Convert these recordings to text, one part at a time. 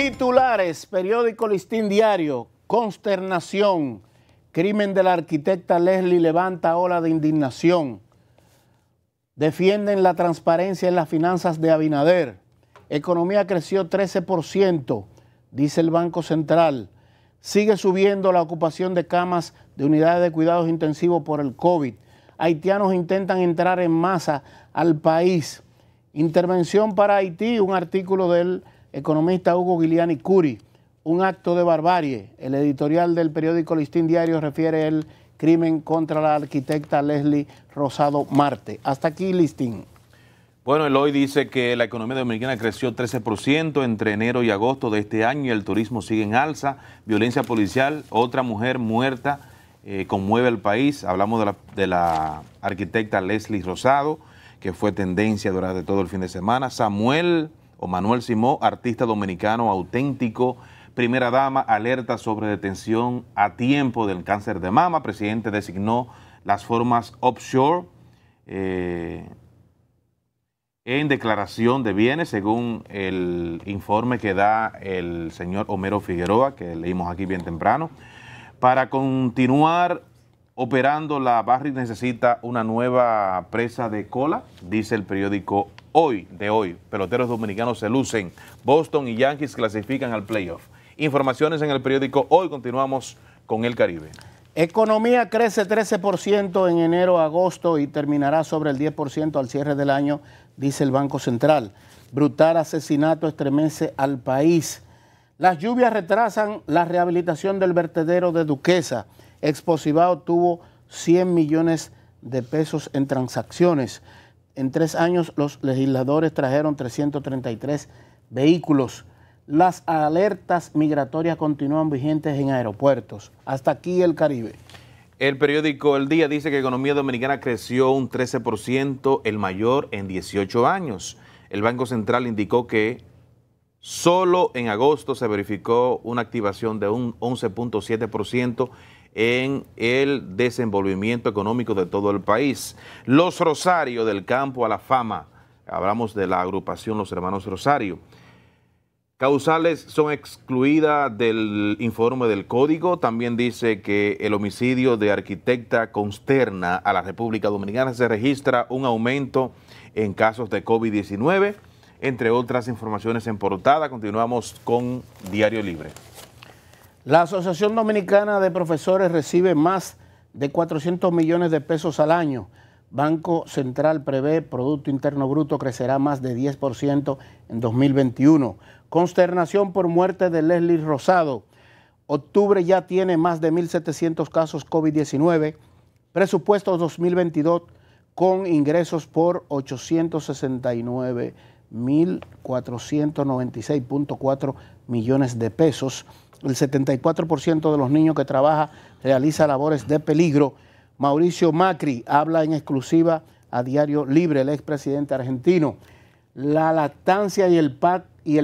Titulares, periódico Listín Diario, consternación, crimen de la arquitecta Leslie levanta ola de indignación. Defienden la transparencia en las finanzas de Abinader. Economía creció 13%, dice el Banco Central. Sigue subiendo la ocupación de camas de unidades de cuidados intensivos por el COVID. Haitianos intentan entrar en masa al país. Intervención para Haití, un artículo del Economista Hugo Giuliani Curi, un acto de barbarie. El editorial del periódico Listín Diario refiere el crimen contra la arquitecta Leslie Rosado Marte. Hasta aquí, Listín. Bueno, el hoy dice que la economía dominicana creció 13% entre enero y agosto de este año y el turismo sigue en alza. Violencia policial, otra mujer muerta eh, conmueve al país. Hablamos de la arquitecta Leslie Rosado, que fue tendencia durante todo el fin de semana. Samuel o Manuel Simó, artista dominicano auténtico, primera dama, alerta sobre detención a tiempo del cáncer de mama, presidente designó las formas offshore eh, en declaración de bienes, según el informe que da el señor Homero Figueroa, que leímos aquí bien temprano. Para continuar operando, la barri necesita una nueva presa de cola, dice el periódico hoy de hoy, peloteros dominicanos se lucen. Boston y Yankees clasifican al playoff. Informaciones en el periódico Hoy. Continuamos con el Caribe. Economía crece 13% en enero-agosto y terminará sobre el 10% al cierre del año, dice el Banco Central. Brutal asesinato estremece al país. Las lluvias retrasan la rehabilitación del vertedero de Duquesa. Exposivado tuvo 100 millones de pesos en transacciones. En tres años los legisladores trajeron 333 vehículos. Las alertas migratorias continúan vigentes en aeropuertos. Hasta aquí el Caribe. El periódico El Día dice que la economía dominicana creció un 13%, el mayor en 18 años. El Banco Central indicó que solo en agosto se verificó una activación de un 11.7% en el desenvolvimiento económico de todo el país. Los Rosario del campo a la fama. Hablamos de la agrupación Los Hermanos Rosario. Causales son excluidas del informe del código. También dice que el homicidio de arquitecta consterna a la República Dominicana. Se registra un aumento en casos de COVID-19. Entre otras informaciones en portada, continuamos con Diario Libre. La Asociación Dominicana de Profesores recibe más de 400 millones de pesos al año. Banco Central prevé Producto Interno Bruto crecerá más de 10% en 2021. Consternación por muerte de Leslie Rosado. Octubre ya tiene más de 1.700 casos COVID-19. Presupuesto 2022 con ingresos por 869.496.4 millones de pesos. El 74% de los niños que trabaja realiza labores de peligro. Mauricio Macri habla en exclusiva a Diario Libre, el expresidente argentino. La lactancia y el,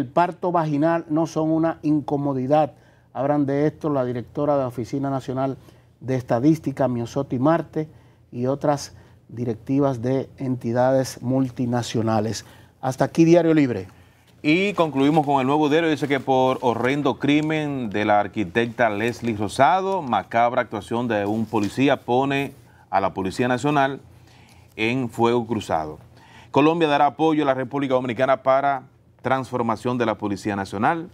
parto vaginal no son una incomodidad. Hablan de esto la directora de la Oficina Nacional de Estadística, Miosotti Marte, y otras directivas de entidades multinacionales. Hasta aquí Diario Libre. Y concluimos con el nuevo diario. Dice que por horrendo crimen de la arquitecta Leslie Rosado, macabra actuación de un policía pone a la Policía Nacional en fuego cruzado. Colombia dará apoyo a la República Dominicana para transformación de la Policía Nacional.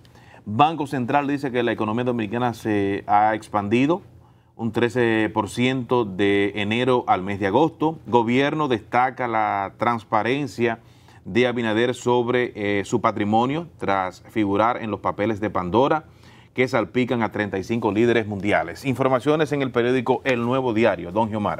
Banco Central dice que la economía dominicana se ha expandido un 13% de enero al mes de agosto. Gobierno destaca la transparencia de Abinader sobre eh, su patrimonio tras figurar en los papeles de Pandora que salpican a 35 líderes mundiales. Informaciones en el periódico El Nuevo Diario. Don Giomara.